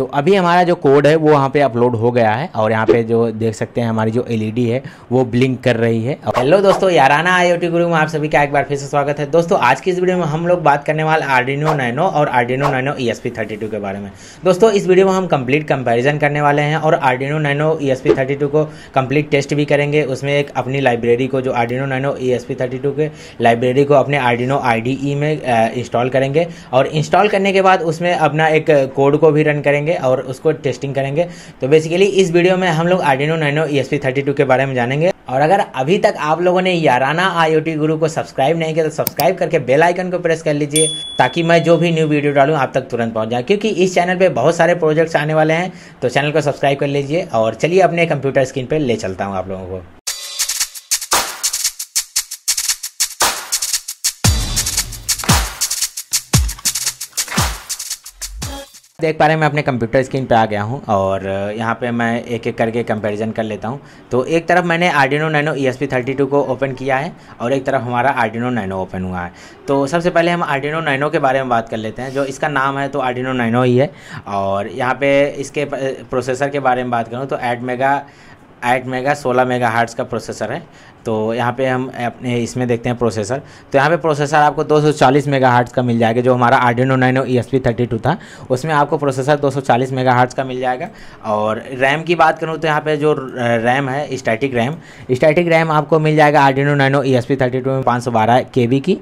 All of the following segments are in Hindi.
तो अभी हमारा जो कोड है वो यहाँ पे अपलोड हो गया है और यहाँ पे जो देख सकते हैं हमारी जो एलईडी e है वो ब्लिंक कर रही है हेलो दोस्तों याराना आई ओटी गुरु में आप सभी का एक बार फिर से स्वागत है दोस्तों आज की इस वीडियो में हम लोग बात करने वाले आर्डिनो नैनो और आर्डिनो नैनो ई एस के बारे में दोस्तों इस वीडियो में हम कम्प्लीट कंपेरिजन करने वाले हैं और आर्डिनो नैनो ई एस को कंप्लीट टेस्ट भी करेंगे उसमें एक अपनी लाइब्रेरी को जो आर्डिनो नैनो ई एस के लाइब्रेरी को अपने आर्डिनो आई e में इंस्टॉल करेंगे और इंस्टॉल करने के बाद उसमें अपना एक कोड को भी रन करेंगे करेंगे और उसको टेस्टिंग करेंगे तो बेसिकली इस वीडियो में हम लोग आर्डिनो नाइनो ई एस के बारे में जानेंगे और अगर अभी तक आप लोगों ने याराना आईओटी गुरु को सब्सक्राइब नहीं किया तो सब्सक्राइब करके बेल आइकन को प्रेस कर लीजिए ताकि मैं जो भी न्यू वीडियो डालूँ आप तक तुरंत पहुंच जाए क्योंकि इस चैनल पे बहुत सारे प्रोजेक्ट्स आने वाले हैं तो चैनल को सब्सक्राइब कर लीजिए और चलिए अपने कंप्यूटर स्क्रीन पर ले चलता हूँ आप लोगों को देख पा रहे हैं मैं अपने कंप्यूटर स्क्रीन पे आ गया हूँ और यहाँ पे मैं एक एक करके कंपैरिजन कर लेता हूँ तो एक तरफ मैंने Arduino Nano E S P thirty two को ओपन किया है और एक तरफ हमारा आर्डिनो नैनो ओपन हुआ है तो सबसे पहले हम आर्डिनो नैनो के बारे में बात कर लेते हैं जो इसका नाम है तो आर्डिनो नैनो ही है और यहाँ पर इसके प्रोसेसर के बारे में बात करूँ तो एट मेगा एट मेगा सोलह मेगा हार्ट्स का प्रोसेसर है तो यहाँ पे हम अपने इसमें देखते हैं प्रोसेसर तो यहाँ पे प्रोसेसर आपको 240 मेगाहर्ट्ज़ का मिल जाएगा जो हमारा Arduino Nano E S P thirty two था उसमें आपको प्रोसेसर 240 मेगाहर्ट्ज़ का मिल जाएगा और रैम की बात करूँ तो यहाँ पे जो रैम है स्टैटिक रैम स्टैटिक रैम आपको मिल जाएगा Arduino Nano E S P thirty two में पाँच सौ बारह के बी की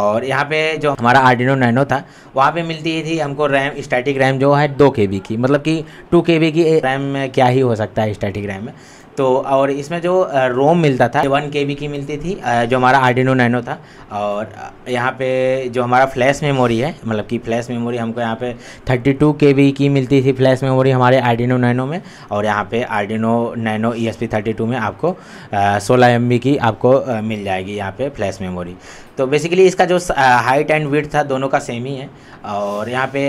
और यहाँ पर जो हमारा आर्डिनो नाइनो था वहाँ पर मिलती थी हमको रैम स्टैटिक रैम जो है दो के बी की मतलब कि टू के बी की रैम में क्या ही हो सकता है स्टैटिक रैम में तो और इसमें जो रोम मिलता था वन के की मिलती थी जो हमारा आर्डिनो नैनो था और यहाँ पे जो हमारा फ्लैश मेमोरी है मतलब कि फ्लैश मेमोरी हमको यहाँ पे 32 टू के की मिलती थी फ्लैश मेमोरी हमारे आर्डिनो नैनो में और यहाँ पे Arduino Nano E e S में आपको सोलह एम की आपको मिल जाएगी यहाँ पर फ्लैश मेमोरी तो बेसिकली इसका जो हाइट एंड विथ था दोनों का सेम ही है और यहाँ पे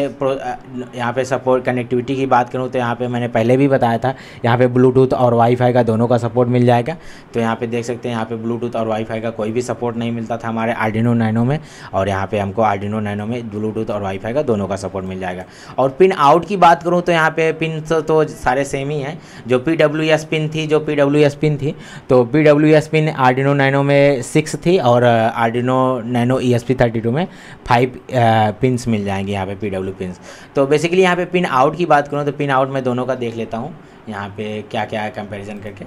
यहाँ पे सपोर्ट कनेक्टिविटी की बात करूँ तो यहाँ पे मैंने पहले भी बताया था यहाँ पे ब्लूटूथ और वाईफाई जाएगा दोनों का सपोर्ट मिल जाएगा तो यहाँ पे देख सकते हैं यहाँ पे ब्लूटूथ और वाईफाई का कोई भी सपोर्ट नहीं मिलता था हमारे आर्डिनो नाइनो में और यहाँ पे हमको आर्डिनो नाइनो में ब्लूटूथ और वाईफाई का दोनों का सपोर्ट मिल जाएगा और पिन आउट की बात करूँ तो यहाँ पे पिन तो, तो सारे सेम ही हैं जो पी डब्ल्यू एस पिन थी जो पी डब्ल्यू एस पिन थी तो P W S pin Arduino Nano में सिक्स थी और Arduino Nano E S P thirty two में फाइव पिन uh, मिल जाएंगे यहाँ पे पी डब्ल्यू तो बेसिकली यहाँ पे पिन आउट की बात करूँ तो पिन आउट मैं दोनों का देख लेता हूँ यहाँ पे क्या क्या है कंपैरिजन करके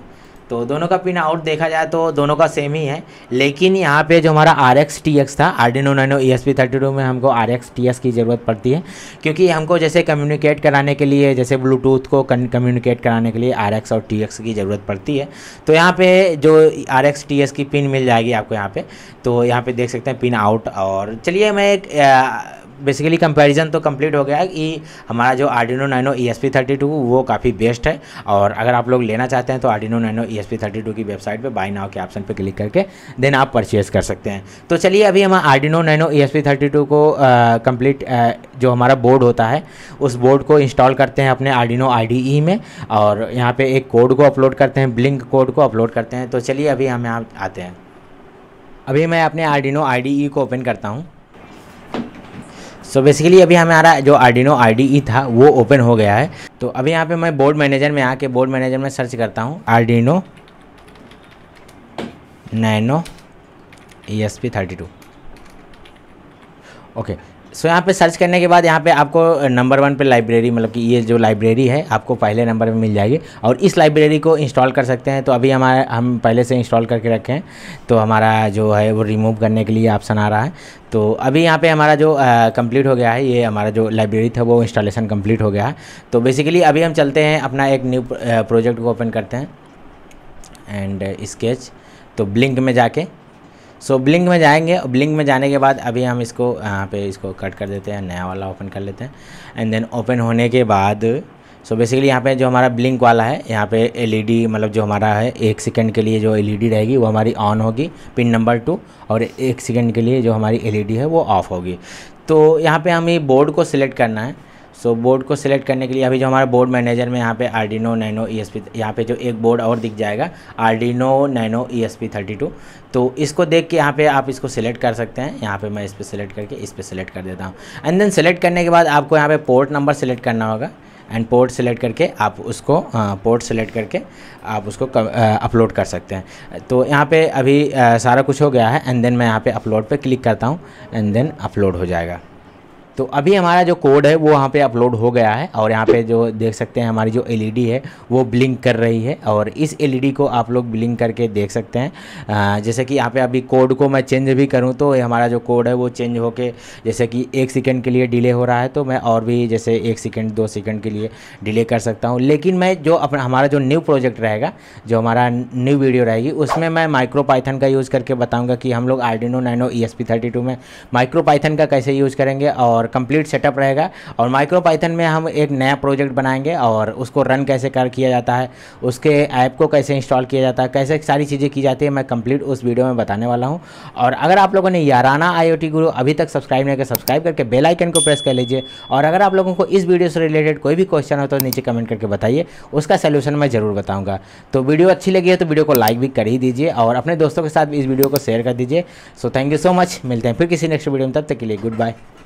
तो दोनों का पिन आउट देखा जाए तो दोनों का सेम ही है लेकिन यहाँ पे जो हमारा आर एक्स टी एक्स था Arduino Nano E S P thirty two में हमको आर एक्स टी एक्स की ज़रूरत पड़ती है क्योंकि हमको जैसे कम्युनिकेट कराने के लिए जैसे ब्लूटूथ को कम्युनिकेट कराने के लिए आर एक्स और टी एक्स की ज़रूरत पड़ती है तो यहाँ पर जो आर एक्स टी एक्स की पिन मिल जाएगी आपको यहाँ पर तो यहाँ पर देख सकते हैं पिन आउट और चलिए मैं एक बेसिकली कंपैरिजन तो कंप्लीट हो गया कि हमारा जो Arduino Nano E S P thirty two वो काफ़ी बेस्ट है और अगर आप लोग लेना चाहते हैं तो Arduino Nano E S P thirty two की वेबसाइट पे बाई नाव के ऑप्शन पे क्लिक करके देन आप परचेज़ कर सकते हैं तो चलिए अभी हम Arduino Nano E S P thirty two को कम्प्लीट जो हमारा बोर्ड होता है उस बोर्ड को इंस्टॉल करते हैं अपने आर्डिनो आई डी ई में और यहाँ पर एक कोड को अपलोड करते हैं ब्लिंक कोड को अपलोड करते हैं तो चलिए अभी हम यहाँ आते हैं अभी मैं अपने आर्डिनो आई डी ई को ओपन करता हूँ सो so बेसिकली अभी हमारा जो आर्डिनो आई e था वो ओपन हो गया है तो अभी यहाँ पे मैं बोर्ड मैनेजर में आके बोर्ड मैनेजर में सर्च करता हूँ Arduino Nano E S P thirty two okay so यहाँ पे सर्च करने के बाद यहाँ पे आपको नंबर वन पे लाइब्रेरी मतलब कि ये जो लाइब्रेरी है आपको पहले नंबर में मिल जाएगी और इस लाइब्रेरी को इंस्टॉल कर सकते हैं तो अभी हमारा हम पहले से इंस्टॉल करके रखे हैं तो हमारा जो है वो रिमूव करने के लिए ऑप्शन आ रहा है तो अभी यहाँ पे हमारा जो कंप्लीट हो गया है ये हमारा जो लाइब्रेरी था वो इंस्टॉलेसन कम्प्लीट हो गया है तो बेसिकली अभी हम चलते हैं अपना एक न्यू प्रोजेक्ट को ओपन करते हैं एंड स्केच तो ब्लिंक में जाके सो so, ब्लिंक में जाएंगे और ब्लिंक में जाने के बाद अभी हम इसको यहाँ पे इसको कट कर देते हैं नया वाला ओपन कर लेते हैं एंड देन ओपन होने के बाद सो बेसिकली यहाँ पे जो हमारा ब्लिंक वाला है यहाँ पे एलईडी e मतलब जो हमारा है एक सेकंड के लिए जो एलईडी e रहेगी वो हमारी ऑन होगी पिन नंबर टू और एक सेकंड के लिए जो हमारी एल e है वो ऑफ होगी तो यहाँ पर हमें बोर्ड को सिलेक्ट करना है सो so, बोर्ड को सिलेक्ट करने के लिए अभी जो हमारा बोर्ड मैनेजर में यहाँ पे Arduino Nano E S P यहाँ पर जो एक बोर्ड और दिख जाएगा Arduino Nano E S P thirty two तो इसको देख के यहाँ पे आप इसको सिलेक्ट कर सकते हैं यहाँ पे मैं इस पर सिलेक्ट करके इस पर सिलेक्ट कर देता हूँ एंड देन सेलेक्ट करने के बाद आपको यहाँ पे पोर्ट नंबर सेलेक्ट करना होगा एंड पोर्ट सेलेक्ट करके आप उसको पोर्ट हाँ, सेलेक्ट करके आप उसको अपलोड कर सकते हैं तो यहाँ पर अभी आ, सारा कुछ हो गया है एंड देन मैं यहाँ पर अपलोड पर क्लिक करता हूँ एंड देन अपलोड हो जाएगा तो अभी हमारा जो कोड है वो यहाँ पे अपलोड हो गया है और यहाँ पे जो देख सकते हैं हमारी जो एलईडी है वो ब्लिंक कर रही है और इस एलईडी को आप लोग ब्लिंक करके देख सकते हैं जैसे कि यहाँ पे अभी कोड को मैं चेंज भी करूँ तो हमारा जो कोड है वो चेंज होके जैसे कि एक सेकेंड के लिए डिले हो रहा है तो मैं और भी जैसे एक सेकेंड दो सेकेंड के लिए डिले कर सकता हूँ लेकिन मैं जो अपना हमारा जो न्यू प्रोजेक्ट रहेगा जो हमारा न्यू वीडियो रहेगी उसमें मैं माइक्रो पाइथन का यूज़ करके बताऊँगा कि हम लोग आर्डिनो नाइनो ई एस में माइक्रो पाइथन का कैसे यूज़ करेंगे और कंप्लीट सेटअप रहेगा और माइक्रो पाइथन में हम एक नया प्रोजेक्ट बनाएंगे और उसको रन कैसे कर किया जाता है उसके ऐप को कैसे इंस्टॉल किया जाता है कैसे सारी चीज़ें की जाती है मैं कंप्लीट उस वीडियो में बताने वाला हूँ और अगर आप लोगों ने याराना आई गुरु अभी तक सब्सक्राइब नहीं किया सब्सक्राइब करके बेलाइकन को प्रेस कर लीजिए और अगर आप लोगों को इस वीडियो से रिलेटेड कोई भी क्वेश्चन हो तो नीचे कमेंट करके बताइए उसका सोल्यूशन मैं ज़रूर बताऊँगा तो वीडियो अच्छी लगी है तो वीडियो को लाइक भी कर ही दीजिए और अपने दोस्तों के साथ इस वीडियो को शेयर कर दीजिए so thank you so much मिलते हैं फिर किसी नेक्स्ट वीडियो में तब तक के लिए गुड बाय